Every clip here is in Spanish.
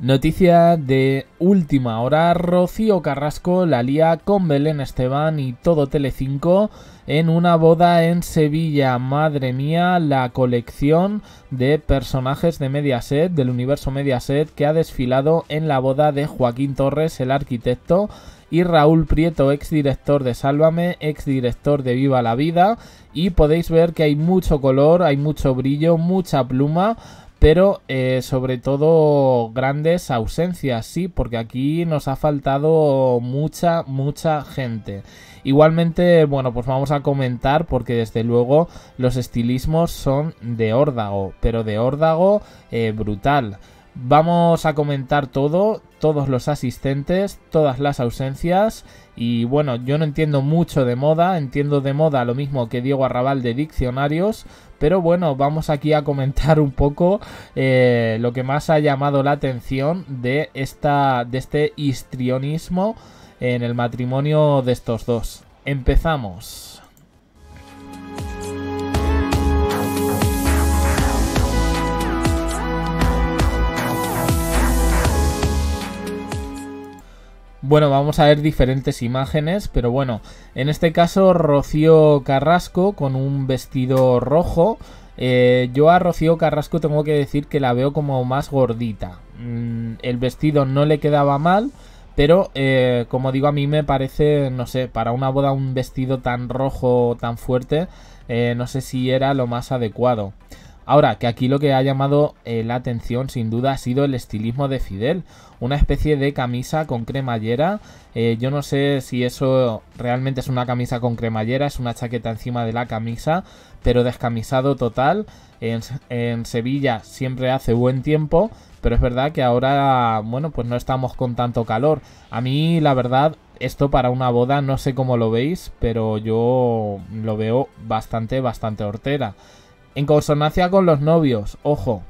Noticia de última hora, Rocío Carrasco la lía con Belén Esteban y todo Telecinco en una boda en Sevilla. Madre mía, la colección de personajes de Mediaset, del universo Mediaset, que ha desfilado en la boda de Joaquín Torres, el arquitecto, y Raúl Prieto, exdirector de Sálvame, exdirector de Viva la Vida. Y podéis ver que hay mucho color, hay mucho brillo, mucha pluma pero eh, sobre todo grandes ausencias, sí, porque aquí nos ha faltado mucha, mucha gente. Igualmente, bueno, pues vamos a comentar porque desde luego los estilismos son de órdago, pero de órdago eh, brutal. Vamos a comentar todo, todos los asistentes, todas las ausencias y bueno, yo no entiendo mucho de moda, entiendo de moda lo mismo que Diego Arrabal de diccionarios, pero bueno, vamos aquí a comentar un poco eh, lo que más ha llamado la atención de, esta, de este histrionismo en el matrimonio de estos dos. Empezamos. Bueno, vamos a ver diferentes imágenes, pero bueno, en este caso Rocío Carrasco con un vestido rojo. Eh, yo a Rocío Carrasco tengo que decir que la veo como más gordita. Mm, el vestido no le quedaba mal, pero eh, como digo, a mí me parece, no sé, para una boda un vestido tan rojo, tan fuerte, eh, no sé si era lo más adecuado. Ahora, que aquí lo que ha llamado eh, la atención sin duda ha sido el estilismo de Fidel, una especie de camisa con cremallera, eh, yo no sé si eso realmente es una camisa con cremallera, es una chaqueta encima de la camisa, pero descamisado total, en, en Sevilla siempre hace buen tiempo, pero es verdad que ahora, bueno, pues no estamos con tanto calor. A mí, la verdad, esto para una boda no sé cómo lo veis, pero yo lo veo bastante, bastante hortera. En consonancia con los novios, ojo.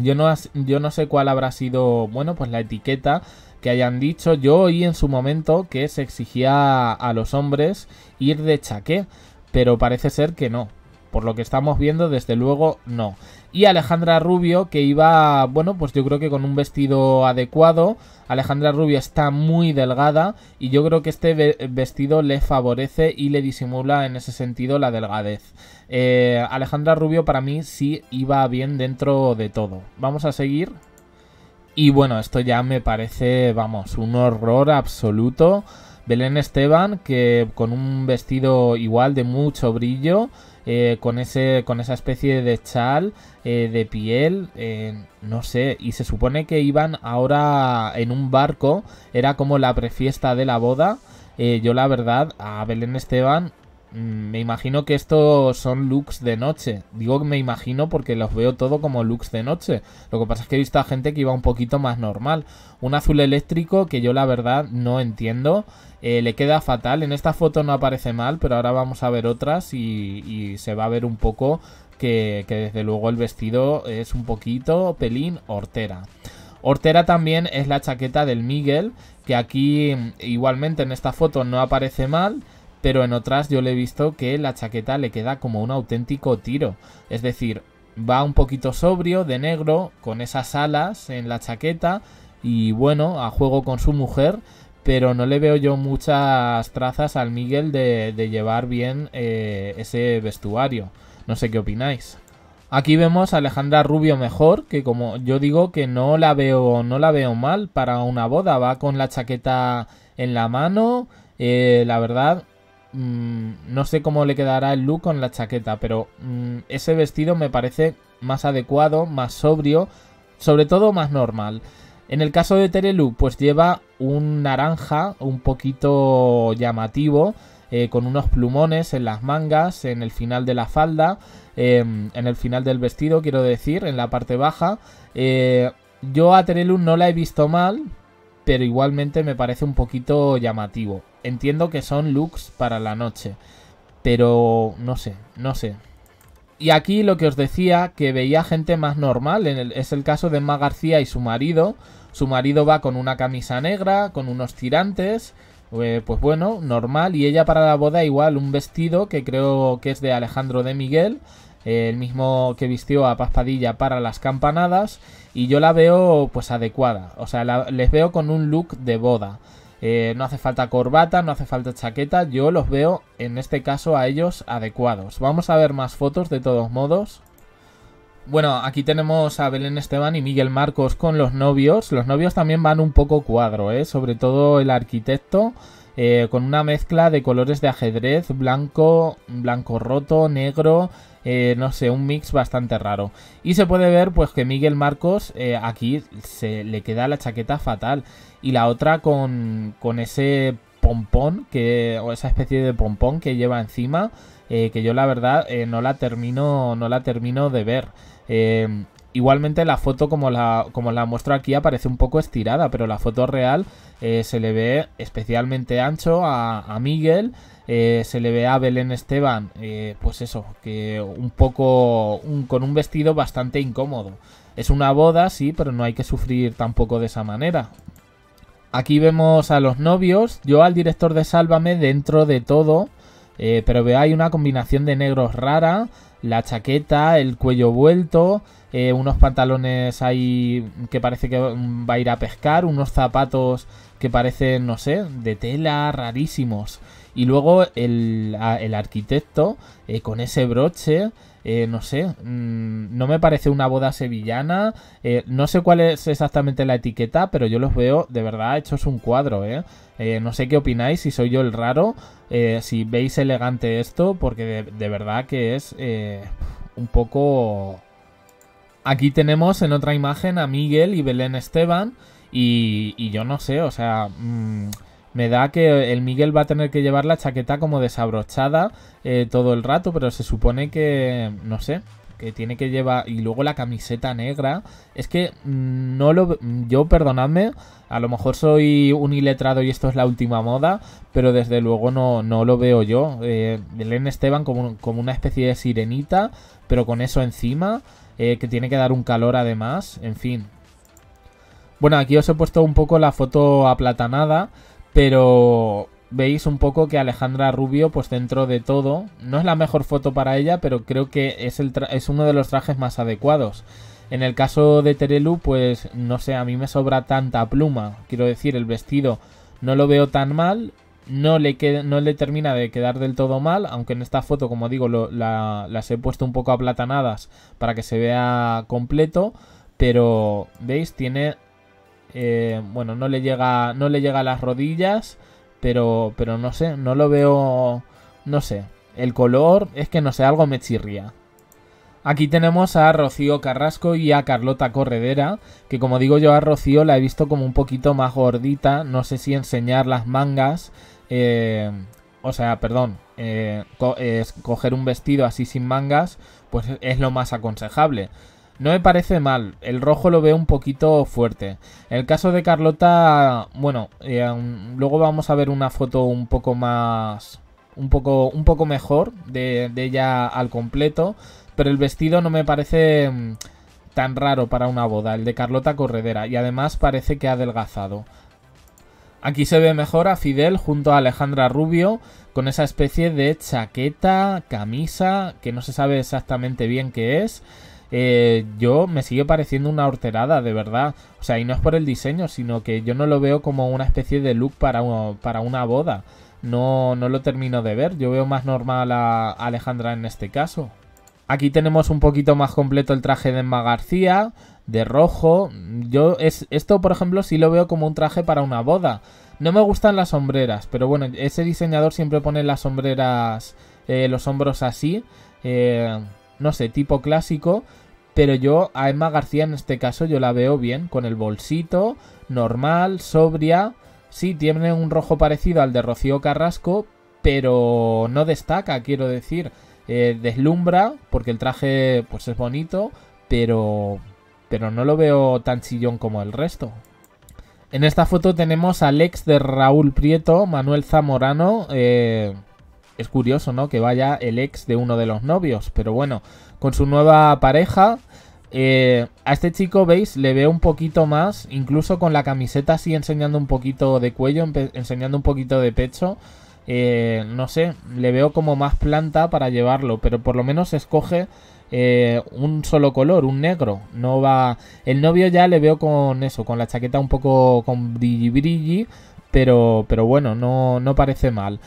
Yo no, yo no sé cuál habrá sido, bueno, pues la etiqueta que hayan dicho. Yo oí en su momento que se exigía a los hombres ir de chaqué, pero parece ser que no. Por lo que estamos viendo, desde luego no y Alejandra Rubio que iba, bueno, pues yo creo que con un vestido adecuado. Alejandra Rubio está muy delgada y yo creo que este vestido le favorece y le disimula en ese sentido la delgadez. Eh, Alejandra Rubio para mí sí iba bien dentro de todo. Vamos a seguir. Y bueno, esto ya me parece, vamos, un horror absoluto. Belén Esteban, que con un vestido igual de mucho brillo, eh, con, ese, con esa especie de chal eh, de piel, eh, no sé, y se supone que iban ahora en un barco, era como la prefiesta de la boda. yo la verdad a Belén Esteban Mm, me imagino que estos son looks de noche. Digo me imagino porque los veo todo como looks de noche. Lo que pasa es que he visto a gente que iba un poquito más normal. Un azul eléctrico que yo la verdad no entiendo. Eh, le queda fatal. En esta foto no aparece mal, pero ahora vamos a ver otras y, se va a ver un poco que, que desde luego el vestido es un poquito pelín hortera. Hortera también es la chaqueta del Miguel, que aquí mm, igualmente en esta foto no aparece mal pero en otras yo le he visto que la chaqueta le queda como un auténtico tiro. Es decir, va un poquito sobrio, de negro, con esas alas en la chaqueta y bueno, a juego con su mujer, pero no le veo yo muchas trazas al Miguel de, llevar bien eh, ese vestuario. No sé qué opináis. Aquí vemos a Alejandra Rubio mejor, que como yo digo que no la veo, no la veo mal para una boda, va con la chaqueta en la mano, eh, la verdad Mm, no sé cómo le quedará el look con la chaqueta, pero mm, ese vestido me parece más adecuado, más sobrio, sobre todo más normal. En el caso de Terelu, pues lleva un naranja un poquito llamativo, eh, con unos plumones en las mangas, en el final de la falda, em, en el final del vestido, quiero decir, en la parte baja. Eh, yo a Terelu no la he visto mal, pero igualmente me parece un poquito llamativo. Entiendo que son looks para la noche, pero no sé, no sé. Y aquí lo que os decía, que veía gente más normal, es el caso de Emma García y su marido. Su marido va con una camisa negra, con unos tirantes, eh, pues bueno, normal. Y ella para la boda igual, un vestido que creo que es de Alejandro de Miguel, el mismo que vistió a paspadilla para las campanadas, y yo la veo pues adecuada, o sea, les veo con un look de boda. Eh, no hace falta corbata, no hace falta chaqueta, yo los veo en este caso a ellos adecuados. Vamos a ver más fotos de todos modos. Bueno, aquí tenemos a Belén Esteban y Miguel Marcos con los novios. Los novios también van un poco cuadro, ¿eh? sobre todo el arquitecto. Eh, con una mezcla de colores de ajedrez, blanco, blanco roto, negro, eh, no sé, un mix bastante raro. Y se puede ver pues que Miguel Marcos eh, aquí se le queda la chaqueta fatal y la otra con, ese pompón que, o esa especie de pompón que lleva encima. que yo la verdad no la termino no la termino de ver Igualmente la foto como la, como la muestro aquí aparece un poco estirada, pero la foto real eh, se le ve especialmente ancho a, Miguel, eh, se le ve a Belén Esteban, eh, pues eso, que un poco con un vestido bastante incómodo. Es una boda, sí, pero no hay que sufrir tampoco de esa manera. Aquí vemos a los novios, yo al director de Sálvame dentro de todo, pero veo hay una combinación de negros rara la chaqueta, el cuello vuelto, eh, unos pantalones ahí que parece que mm, va a ir a pescar, unos zapatos que parecen, no sé, de tela, rarísimos. Y luego el, arquitecto eh, con ese broche, eh, no sé, mm, no me parece una boda sevillana. Eh, no sé cuál es exactamente la etiqueta, pero yo los veo de verdad hechos un cuadro, ¿eh? eh no sé qué opináis, si soy yo el raro, eh, si veis elegante esto, porque de, verdad que es un poco... Aquí tenemos en otra imagen a Miguel y Belén Esteban, y, yo no sé, o sea... Mm, me da que el Miguel va a tener que llevar la chaqueta como desabrochada todo el rato, pero se supone que, no sé, que tiene que llevar y luego la camiseta negra. Es que mm, no lo yo perdonadme, a lo mejor soy un iletrado y esto es la última moda, pero desde luego no, lo veo yo. Eh, Esteban como, como una especie de sirenita, pero con eso encima, eh, que tiene que dar un calor además, en fin. Bueno, aquí os he puesto un poco la foto aplatanada, pero veis un poco que Alejandra Rubio, pues dentro de todo, no es la mejor foto para ella, pero creo que es, el es uno de los trajes más adecuados. En el caso de Terelu, pues no sé, a mí me sobra tanta pluma. Quiero decir, el vestido no lo veo tan mal, no le, no le termina de quedar del todo mal, aunque en esta foto, como digo, las he puesto un poco aplatanadas para que se vea completo, pero veis, tiene... Eh, bueno, no le llega, no le llega a las rodillas pero, pero no sé, no lo veo... No sé, el color es que no sé, algo me chirría. Aquí tenemos a Rocío Carrasco y a Carlota Corredera, que como digo yo a Rocío la he visto como un poquito más gordita, no sé si enseñar las mangas, eh, o sea, perdón, eh, coger un vestido así sin mangas, pues es lo más aconsejable. No me parece mal, el rojo lo veo un poquito fuerte. El caso de Carlota, bueno, eh, um, luego vamos a ver una foto un poco más... Un poco, un poco mejor de, de ella al completo, pero el vestido no me parece mm, tan raro para una boda, el de Carlota Corredera, y además parece que ha adelgazado. Aquí se ve mejor a Fidel junto a Alejandra Rubio con esa especie de chaqueta, camisa, que no se sabe exactamente bien qué es. Eh, yo me sigue pareciendo una horterada, de verdad. O sea, y no es por el diseño, sino que yo no lo veo como una especie de look para, para una boda. No, no lo termino de ver. Yo veo más normal a Alejandra en este caso. Aquí tenemos un poquito más completo el traje de Emma García, de rojo. Yo esto, por ejemplo, sí lo veo como un traje para una boda. No me gustan las sombreras, pero bueno, ese diseñador siempre pone las sombreras, eh, los hombros así. Eh, no sé, tipo clásico. Pero yo a Emma García en este caso yo la veo bien, con el bolsito, normal, sobria. Sí, tiene un rojo parecido al de Rocío Carrasco, pero no destaca, quiero decir. Eh, deslumbra, porque el traje pues es bonito, pero, pero no lo veo tan chillón como el resto. En esta foto tenemos al ex de Raúl Prieto, Manuel Zamorano. Eh, es curioso, ¿no? Que vaya el ex de uno de los novios, pero bueno, con su nueva pareja. Eh, a este chico, veis, le veo un poquito más, incluso con la camiseta así enseñando un poquito de cuello, enseñando un poquito de pecho. Eh, no sé, le veo como más planta para llevarlo, pero por lo menos escoge eh, un solo color, un negro. No va. El novio ya le veo con eso, con la chaqueta un poco con brilli Pero, pero bueno, no, no parece mal.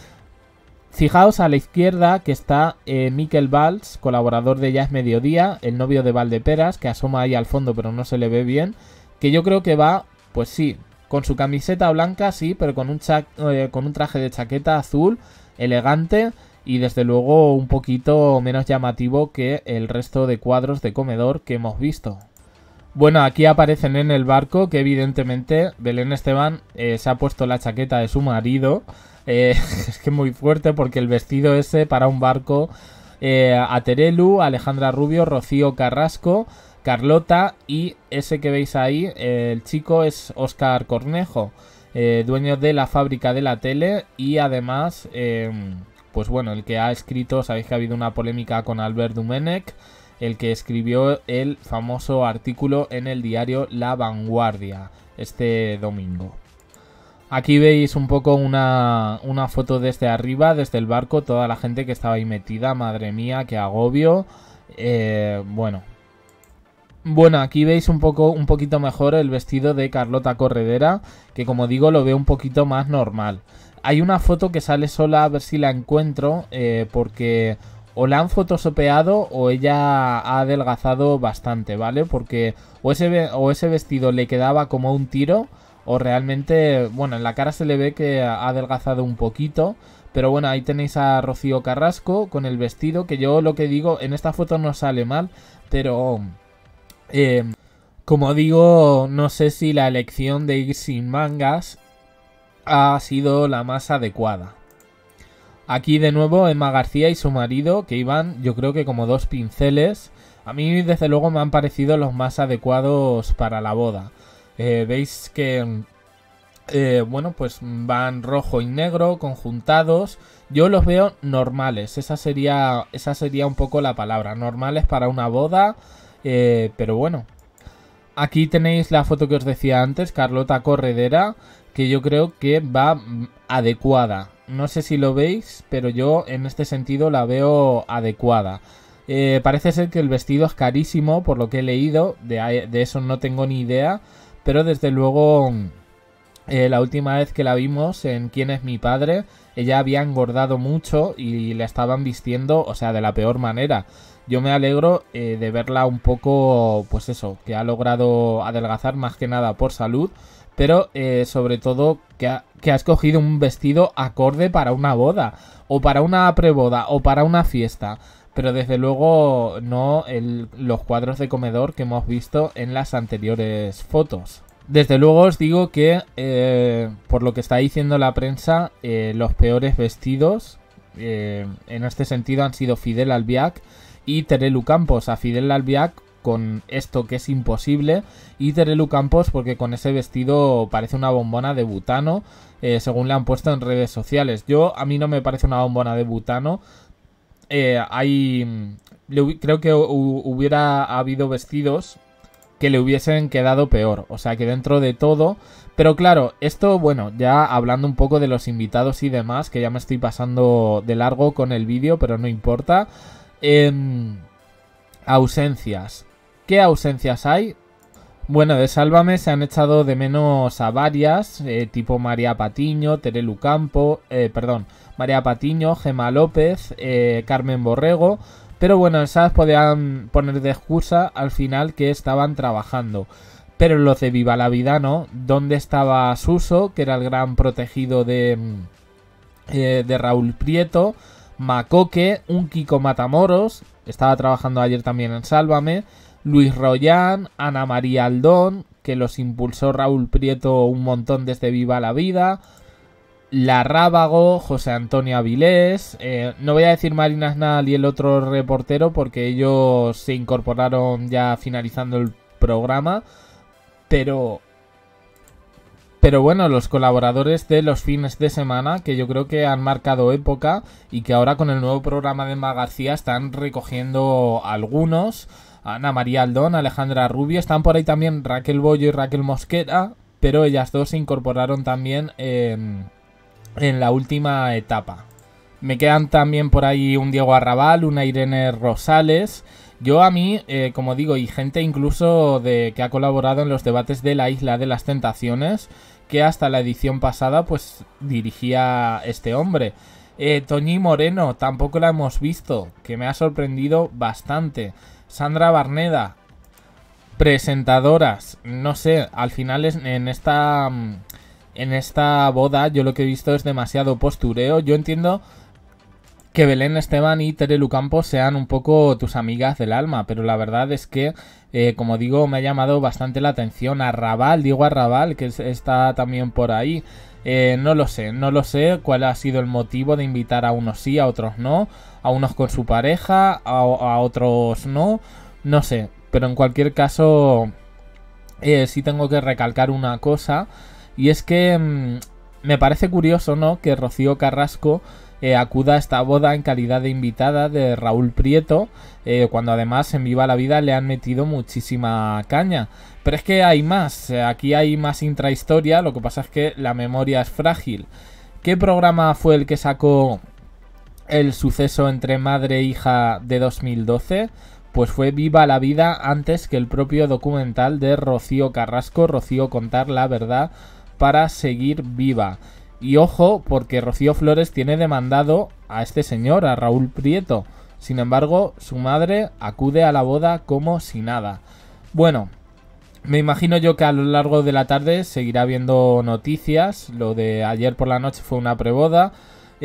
Fijaos a la izquierda que está eh, Miquel Valls, colaborador de Ya es Mediodía, el novio de Valdeperas, que asoma ahí al fondo pero no se le ve bien, que yo creo que va, pues sí, con su camiseta blanca, sí, pero con un, eh, con un traje de chaqueta azul, elegante y desde luego un poquito menos llamativo que el resto de cuadros de comedor que hemos visto. Bueno, aquí aparecen en el barco que evidentemente Belén Esteban eh, se ha puesto la chaqueta de su marido eh, es que muy fuerte porque el vestido ese para un barco. Eh, a Alejandra Rubio, Rocío Carrasco, Carlota y ese que veis ahí, el chico es Oscar Cornejo, eh, dueño de la fábrica de la tele y además, em, pues bueno, el que ha escrito, sabéis que ha habido una polémica con Albert Dumenech, el que escribió el famoso artículo en el diario La Vanguardia este domingo. Aquí veis un poco una, una foto desde arriba, desde el barco, toda la gente que estaba ahí metida. Madre mía, qué agobio. Eh, bueno. Bueno, aquí veis un poco, un poquito mejor el vestido de Carlota Corredera, que como digo lo veo un poquito más normal. Hay una foto que sale sola, a ver si la encuentro, eh, porque o la han fotosopeado o ella ha adelgazado bastante, ¿vale? Porque o ese, o ese vestido le quedaba como un tiro o realmente, bueno, en la cara se le ve que ha adelgazado un poquito. Pero bueno, ahí tenéis a Rocío Carrasco con el vestido, que yo lo que digo, en esta foto no sale mal, pero... Em, como digo, no sé si la elección de ir sin mangas ha sido la más adecuada. Aquí de nuevo Emma García y su marido, que iban yo creo que como dos pinceles. A mí desde luego me han parecido los más adecuados para la boda. Eh, veis que, eh, bueno, pues van rojo y negro conjuntados. Yo los veo normales, esa sería, esa sería un poco la palabra, normales para una boda, eh, pero bueno. Aquí tenéis la foto que os decía antes, Carlota Corredera, que yo creo que va mm, adecuada. No sé si lo veis, pero yo en este sentido la veo adecuada. parece ser que el vestido es carísimo, por lo que he leído, de, de eso no tengo ni idea pero desde luego eh, la última vez que la vimos en Quién es mi padre, ella había engordado mucho y la estaban vistiendo, o sea, de la peor manera. Yo me alegro eh, de verla un poco, pues eso, que ha logrado adelgazar más que nada por salud, pero eh, sobre todo que ha, escogido un vestido acorde para una boda, o para una preboda, o para una fiesta pero desde luego no los cuadros de comedor que hemos visto en las anteriores fotos. Desde luego os digo que, eh, por lo que está diciendo la prensa, eh, los peores vestidos eh, en este sentido han sido Fidel Albiac y Terelu Campos. A Fidel Albiac con esto que es imposible y Terelu Campos porque con ese vestido parece una bombona de butano, según le han puesto en redes sociales. Yo, a mí no me parece una bombona de butano, eh, hay. creo que hubiera habido vestidos que le hubiesen quedado peor. O sea que dentro de todo. Pero claro, esto, bueno, ya hablando un poco de los invitados y demás, que ya me estoy pasando de largo con el vídeo, pero no importa. Em, ausencias. ¿Qué ausencias hay? Bueno, de Sálvame se han echado de menos a varias, eh, tipo María Patiño, Terelu Campo, eh, perdón, María Patiño, Gema López, eh, Carmen Borrego. Pero bueno, esas podían poner de excusa al final que estaban trabajando. Pero los de Viva la Vida no. ¿Dónde estaba Suso, que era el gran protegido de, mm, eh, de Raúl Prieto? Macoque, un Kiko Matamoros, estaba trabajando ayer también en Sálvame, Luis Royán, Ana María Aldón, que los impulsó Raúl Prieto un montón desde Viva la Vida, Larrábago, José Antonio Avilés. Eh, no voy a decir Marina Aznal y el otro reportero porque ellos se incorporaron ya finalizando el programa. Pero. Pero bueno, los colaboradores de los fines de semana que yo creo que han marcado época y que ahora con el nuevo programa de García están recogiendo algunos. Ana María Aldón, Alejandra Rubio, están por ahí también Raquel Bollo y Raquel Mosquera, pero ellas dos se incorporaron también en en la última etapa. Me quedan también por ahí un Diego Arrabal, una Irene Rosales. Yo a mí, eh, como digo, y gente incluso de que ha colaborado en los debates de la Isla de las Tentaciones, que hasta la edición pasada pues dirigía este hombre. Eh, Toñi Moreno, tampoco la hemos visto, que me ha sorprendido bastante. Sandra Barneda, presentadoras, no sé, al final es, en esta mm, en esta boda yo lo que he visto es demasiado postureo. Yo entiendo que Belén Esteban y Terelu Campos sean un poco tus amigas del alma, pero la verdad es que, eh, como digo, me ha llamado bastante la atención a Raval, digo a Raval, que está también por ahí. Eh, no lo sé, no lo sé cuál ha sido el motivo de invitar a unos sí, a otros no, a unos con su pareja, a, otros no, no sé, pero en cualquier caso, eh, sí tengo que recalcar una cosa y es que mm, me parece curioso, ¿no? Que Rocío Carrasco eh, acuda a esta boda en calidad de invitada de Raúl Prieto, eh, cuando además en Viva la Vida le han metido muchísima caña. Pero es que hay más, eh, aquí hay más intrahistoria, lo que pasa es que la memoria es frágil. ¿Qué programa fue el que sacó el suceso entre madre e hija de 2012? Pues fue Viva la Vida antes que el propio documental de Rocío Carrasco, Rocío Contar la Verdad para seguir viva. Y ojo, porque Rocío Flores tiene demandado a este señor, a Raúl Prieto. Sin embargo, su madre acude a la boda como si nada. Bueno, me imagino yo que a lo largo de la tarde seguirá viendo noticias. Lo de ayer por la noche fue una preboda.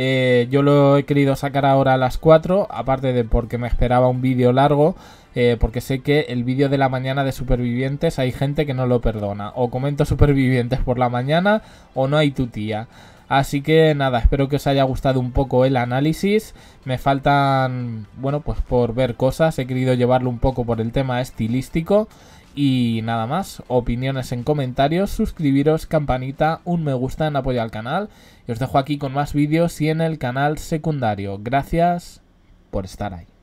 Eh, yo lo he querido sacar ahora a las 4, aparte de porque me esperaba un vídeo largo, eh, porque sé que el vídeo de la mañana de supervivientes hay gente que no lo perdona. O comento supervivientes por la mañana o no hay tu tía. Así que nada, espero que os haya gustado un poco el análisis. Me faltan, bueno, pues por ver cosas. He querido llevarlo un poco por el tema estilístico. Y nada más, opiniones en comentarios, suscribiros, campanita, un me gusta en apoyo al canal. Y os dejo aquí con más vídeos y en el canal secundario. Gracias por estar ahí.